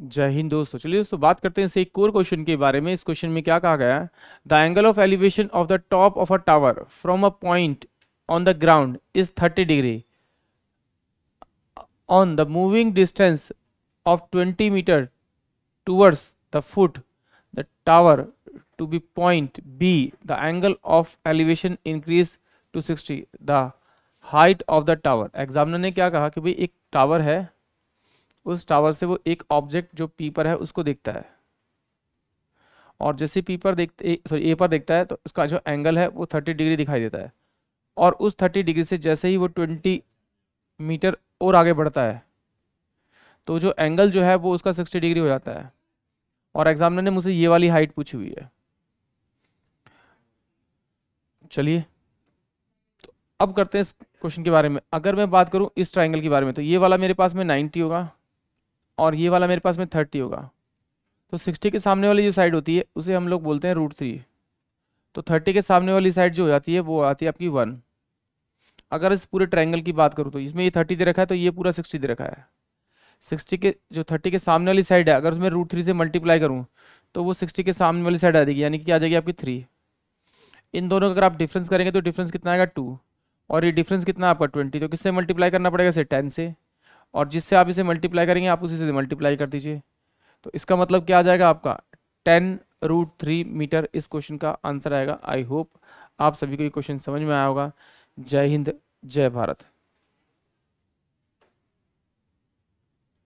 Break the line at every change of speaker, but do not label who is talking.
जय हिंद दोस्तों चलिए दोस्तों बात करते हैं इसे एक कोर क्वेश्चन के बारे में इस क्वेश्चन में क्या कहा गया the angle of elevation of the top of a tower from a point on the ground is 30 degree on the moving distance of 20 metre towards the foot the tower to B point B the angle of elevation increase to sixty the height of the tower examiner ने क्या कहा कि भाई एक tower है उस tower से वो एक ऑब्जेक्ट जो पी पर है उसको देखता है और जैसे पी पर देखते सॉरी ए पर देखता है तो उसका जो एंगल है वो थर्टी डिग्री दिखाई देता है और उस थर्टी डिग्री से जैसे ही वो ट्वेंटी मीटर और आगे बढ़ता है तो जो एंगल जो है वो उसका सिक्सटी डिग्री हो जाता है और एग्जामिनर ने मुझसे ये वाली हाइट पूछी हुई है चलिए तो अब करते हैं इस क्वेश्चन के बारे में अगर मैं बात करूं इस ट्राइंगल के बारे में तो ये वाला मेरे पास में नाइन्टी होगा और ये वाला मेरे पास में थर्टी होगा तो सिक्सटी के सामने वाली जो साइड होती है उसे हम लोग बोलते हैं रूट थ्री तो थर्टी के सामने वाली साइड जो हो जाती है वो आती है आपकी वन अगर इस पूरे ट्रायंगल की बात करूँ तो इसमें ये थर्टी दे रखा है तो ये पूरा सिक्सटी दे रखा है सिक्सटी के जो थर्टी के सामने वाली साइड है अगर उसमें रूट थ्री से मल्टीप्लाई करूँ तो वो सिक्सटी के सामने वाली साइड आ जाएगी यानी कि आ जाएगी आपकी थ्री इन दोनों का अगर आप डिफरेंस करेंगे तो डिफरेंस कितना आएगा टू और ये डिफरेंस कितना आपका ट्वेंटी तो किससे मल्टीप्लाई करना पड़ेगा सर टेन से और जिससे आप इसे मल्टीप्लाई करेंगे आप उसी से मल्टीप्लाई कर दीजिए तो इसका मतलब क्या आ जाएगा आपका टेन रूट थ्री मीटर इस क्वेश्चन का आंसर आएगा आई होप आप सभी को ये क्वेश्चन समझ में आया होगा जय हिंद जय भारत